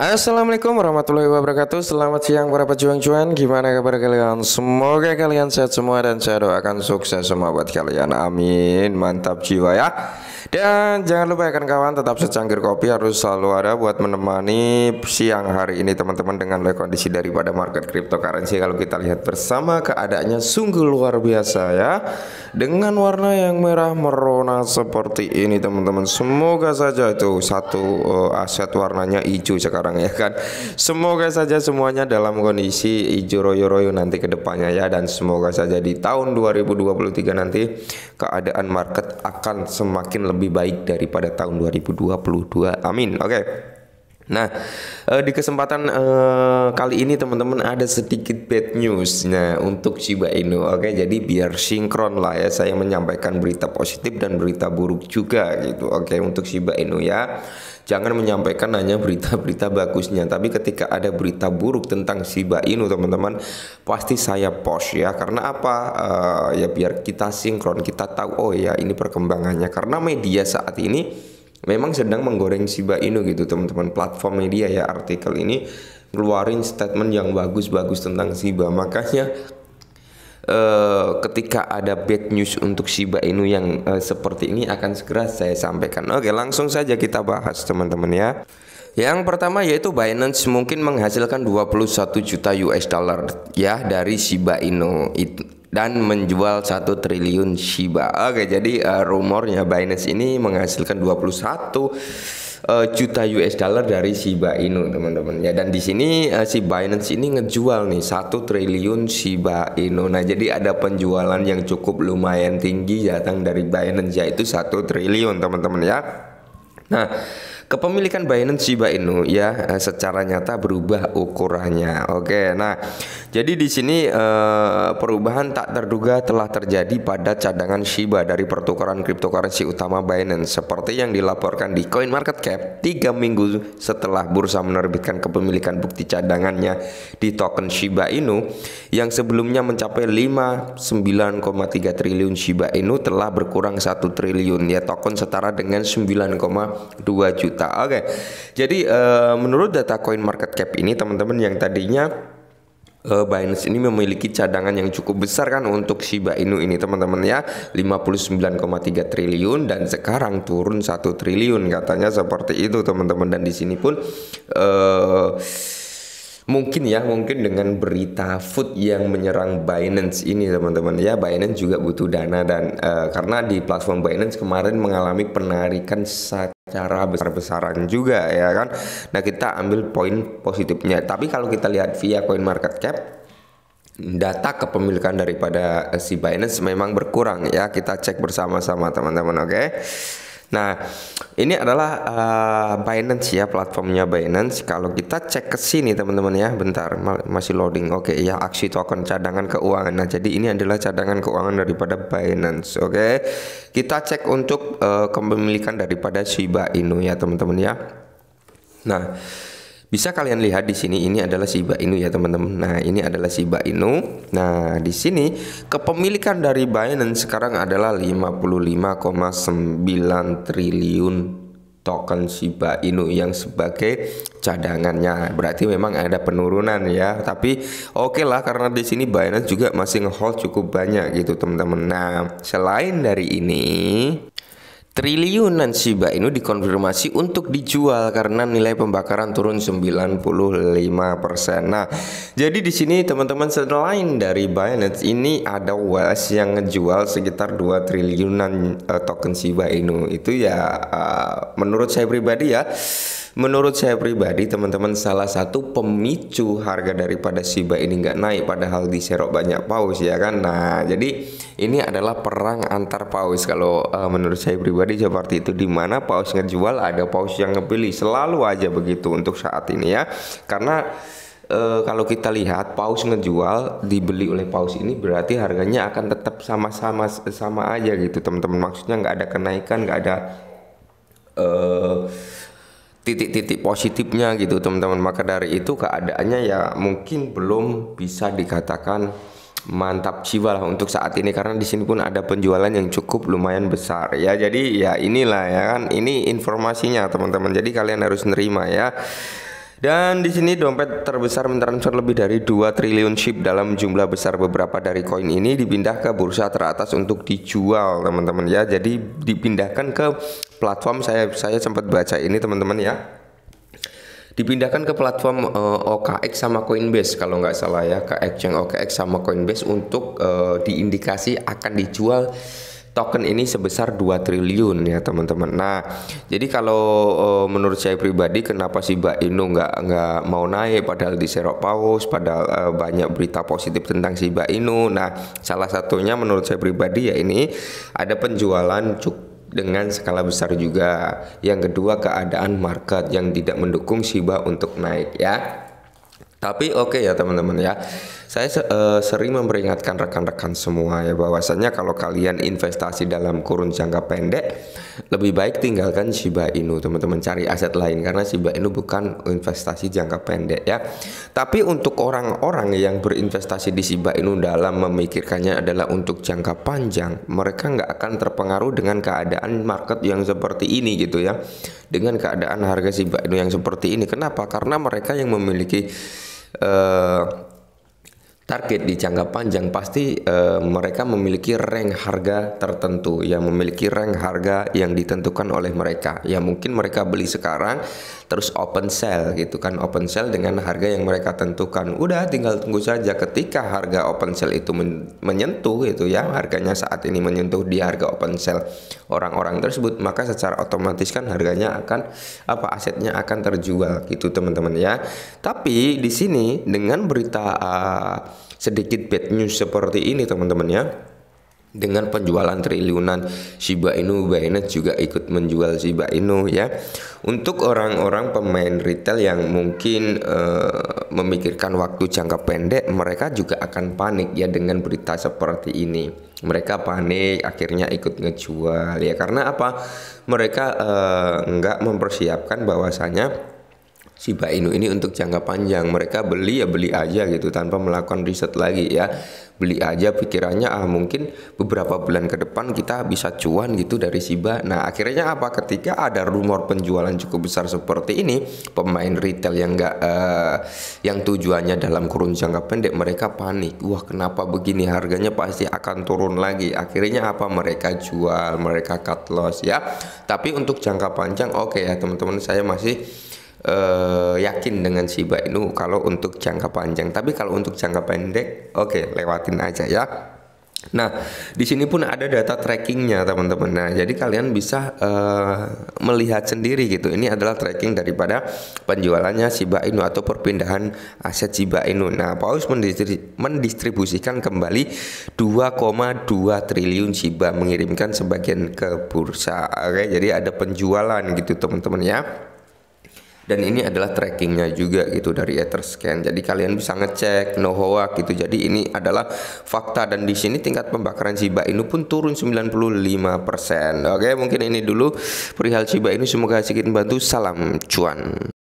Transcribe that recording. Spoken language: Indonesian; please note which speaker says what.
Speaker 1: Assalamualaikum warahmatullahi wabarakatuh Selamat siang para pejuang cuan Gimana kabar kalian? Semoga kalian sehat semua Dan saya doakan sukses semua buat kalian Amin Mantap jiwa ya dan jangan lupa ya kan kawan tetap secangkir kopi harus selalu ada buat menemani siang hari ini teman-teman dengan kondisi daripada market cryptocurrency kalau kita lihat bersama keadaannya sungguh luar biasa ya. Dengan warna yang merah merona seperti ini teman-teman. Semoga saja itu satu uh, aset warnanya hijau sekarang ya kan. Semoga saja semuanya dalam kondisi hijau royo-royo nanti ke depannya ya dan semoga saja di tahun 2023 nanti keadaan market akan semakin lebih baik daripada tahun 2022. Amin. Oke. Okay. Nah, eh, di kesempatan eh, kali ini teman-teman ada sedikit bad news. Nah, untuk Shiba Inu, oke, jadi biar sinkron lah ya, saya menyampaikan berita positif dan berita buruk juga gitu, oke, untuk Shiba Inu ya. Jangan menyampaikan hanya berita-berita bagusnya, tapi ketika ada berita buruk tentang Shiba Inu, teman-teman, pasti saya post ya. Karena apa? Uh, ya biar kita sinkron, kita tahu oh ya ini perkembangannya. Karena media saat ini memang sedang menggoreng Shiba Inu gitu teman-teman platform media ya artikel ini keluarin statement yang bagus-bagus tentang Shiba makanya Uh, ketika ada bad news untuk Shiba Inu yang uh, seperti ini akan segera saya sampaikan. Oke, langsung saja kita bahas teman-teman ya. Yang pertama yaitu Binance mungkin menghasilkan 21 juta US dollar ya dari Shiba Inu. It, dan menjual 1 triliun Shiba. Oke, jadi uh, rumornya Binance ini menghasilkan 21 uh, eh, juta US dollar dari Shiba Inu, teman-teman. Ya, dan di sini uh, si Binance ini ngejual nih 1 triliun Shiba Inu. Nah, jadi ada penjualan yang cukup lumayan tinggi datang dari Binance yaitu 1 triliun, teman-teman ya. Nah, Kepemilikan Binance Shiba Inu ya eh, secara nyata berubah ukurannya. Oke, nah jadi di sini eh, perubahan tak terduga telah terjadi pada cadangan Shiba dari pertukaran cryptocurrency utama Binance seperti yang dilaporkan di CoinMarketCap tiga minggu setelah bursa menerbitkan kepemilikan bukti cadangannya di token Shiba Inu yang sebelumnya mencapai 59,3 triliun Shiba Inu telah berkurang satu triliun ya token setara dengan 9,2 juta juta. Oke. Okay. Jadi uh, menurut data Coin Market Cap ini teman-teman yang tadinya uh, Binance ini memiliki cadangan yang cukup besar kan untuk Shiba Inu ini teman-teman ya 59,3 triliun dan sekarang turun 1 triliun katanya seperti itu teman-teman dan di sini pun uh, mungkin ya mungkin dengan berita food yang menyerang Binance ini teman-teman ya Binance juga butuh dana dan uh, karena di platform Binance kemarin mengalami penarikan secara besar-besaran juga ya kan. Nah kita ambil poin positifnya. Tapi kalau kita lihat via Coin Market Cap, data kepemilikan daripada eh, si Binance memang berkurang ya kita cek bersama-sama teman-teman oke. Okay? Nah ini adalah uh, Binance ya platformnya Binance. Kalau kita cek ke sini teman-teman ya, bentar masih loading. Oke, okay, ya aksi token cadangan keuangan. Nah, jadi ini adalah cadangan keuangan daripada Binance. Oke. Okay? Kita cek untuk uh, kepemilikan daripada Shiba Inu ya teman-teman ya. Nah, bisa kalian lihat di sini ini adalah Shiba Inu ya teman-teman. Nah, ini adalah Shiba Inu. Nah, di sini kepemilikan dari Binance sekarang adalah 55,9 triliun token Shiba Inu yang sebagai cadangannya. Berarti memang ada penurunan ya. Tapi oke okay lah karena di sini Binance juga masih ngehold cukup banyak gitu teman-teman. Nah, selain dari ini Triliunan Shiba Inu dikonfirmasi untuk dijual karena nilai pembakaran turun 95%. Nah, jadi di sini teman-teman selain dari Binance ini ada Wells yang ngejual sekitar 2 triliunan uh, token Shiba Inu. Itu ya uh, menurut saya pribadi ya Menurut saya pribadi teman-teman salah satu pemicu harga daripada Shiba ini nggak naik padahal diserok banyak paus ya kan. Nah jadi ini adalah perang antar paus kalau uh, menurut saya pribadi seperti itu di mana paus ngejual ada paus yang ngepilih selalu aja begitu untuk saat ini ya karena e, kalau kita lihat paus ngejual dibeli oleh paus ini berarti harganya akan tetap sama-sama sama aja gitu teman-teman maksudnya nggak ada kenaikan nggak ada eh, titik-titik positifnya gitu teman-teman maka dari itu keadaannya ya mungkin belum bisa dikatakan mantap jiwa lah untuk saat ini karena di sini pun ada penjualan yang cukup lumayan besar ya jadi ya inilah ya kan ini informasinya teman-teman jadi kalian harus nerima ya dan di sini dompet terbesar mentransfer lebih dari 2 triliun chip dalam jumlah besar beberapa dari koin ini dipindah ke bursa teratas untuk dijual, teman-teman ya. Jadi dipindahkan ke platform saya saya sempat baca ini, teman-teman ya dipindahkan ke platform uh, eh, OKX sama Coinbase kalau nggak salah ya ke exchange OKX sama Coinbase untuk uh, diindikasi akan dijual token ini sebesar 2 triliun ya teman-teman. Nah, jadi kalau uh, menurut saya pribadi kenapa Mbak Inu nggak nggak mau naik padahal di serok paus, padahal uh, banyak berita positif tentang si Mbak Inu. Nah, salah satunya menurut saya pribadi ya ini ada penjualan cukup dengan skala besar juga. Yang kedua keadaan market yang tidak mendukung Shiba untuk naik ya. Tapi oke okay ya teman-teman ya. Saya uh, sering memperingatkan rekan-rekan semua ya bahwasanya kalau kalian investasi dalam kurun jangka pendek lebih baik tinggalkan Shiba Inu teman-teman cari aset lain karena Shiba Inu bukan investasi jangka pendek ya. Tapi untuk orang-orang yang berinvestasi di Shiba Inu dalam memikirkannya adalah untuk jangka panjang, mereka nggak akan terpengaruh dengan keadaan market yang seperti ini gitu ya. Dengan keadaan harga Shiba Inu yang seperti ini. Kenapa? Karena mereka yang memiliki uh, target di jangka panjang pasti uh, mereka memiliki rank harga tertentu yang memiliki rank harga yang ditentukan oleh mereka ya mungkin mereka beli sekarang terus open sell gitu kan open sell dengan harga yang mereka tentukan udah tinggal tunggu saja ketika harga open sell itu men menyentuh itu ya harganya saat ini menyentuh di harga open sell orang-orang tersebut maka secara otomatis kan harganya akan apa asetnya akan terjual gitu teman-teman ya tapi di sini dengan berita uh, sedikit bad news seperti ini teman-teman ya dengan penjualan triliunan Shiba Inu Binance juga ikut menjual Shiba Inu ya untuk orang-orang pemain retail yang mungkin uh, memikirkan waktu jangka pendek mereka juga akan panik ya dengan berita seperti ini mereka panik akhirnya ikut ngejual ya karena apa mereka uh, nggak mempersiapkan bahwasanya Shiba Inu ini untuk jangka panjang. Mereka beli ya beli aja gitu tanpa melakukan riset lagi ya. Beli aja pikirannya ah mungkin beberapa bulan ke depan kita bisa cuan gitu dari Shiba. Nah, akhirnya apa? Ketika ada rumor penjualan cukup besar seperti ini, pemain retail yang enggak uh, eh, yang tujuannya dalam kurun jangka pendek mereka panik. Wah, kenapa begini? Harganya pasti akan turun lagi. Akhirnya apa? Mereka jual, mereka cut loss ya. Tapi untuk jangka panjang oke okay ya teman-teman, saya masih uh, yakin dengan Shiba Inu kalau untuk jangka panjang. Tapi kalau untuk jangka pendek, oke okay, lewatin aja ya. Nah, di sini pun ada data trackingnya teman-teman. Nah, jadi kalian bisa uh, melihat sendiri gitu. Ini adalah tracking daripada penjualannya Shiba Inu atau perpindahan aset Shiba Inu. Nah, Paus mendistribusikan kembali 2,2 triliun Shiba mengirimkan sebagian ke bursa. Oke, jadi ada penjualan gitu teman-teman ya dan ini adalah trackingnya juga gitu dari Etherscan jadi kalian bisa ngecek no hoax gitu jadi ini adalah fakta dan di sini tingkat pembakaran Shiba Inu pun turun 95% oke mungkin ini dulu perihal Shiba Inu semoga sedikit membantu salam cuan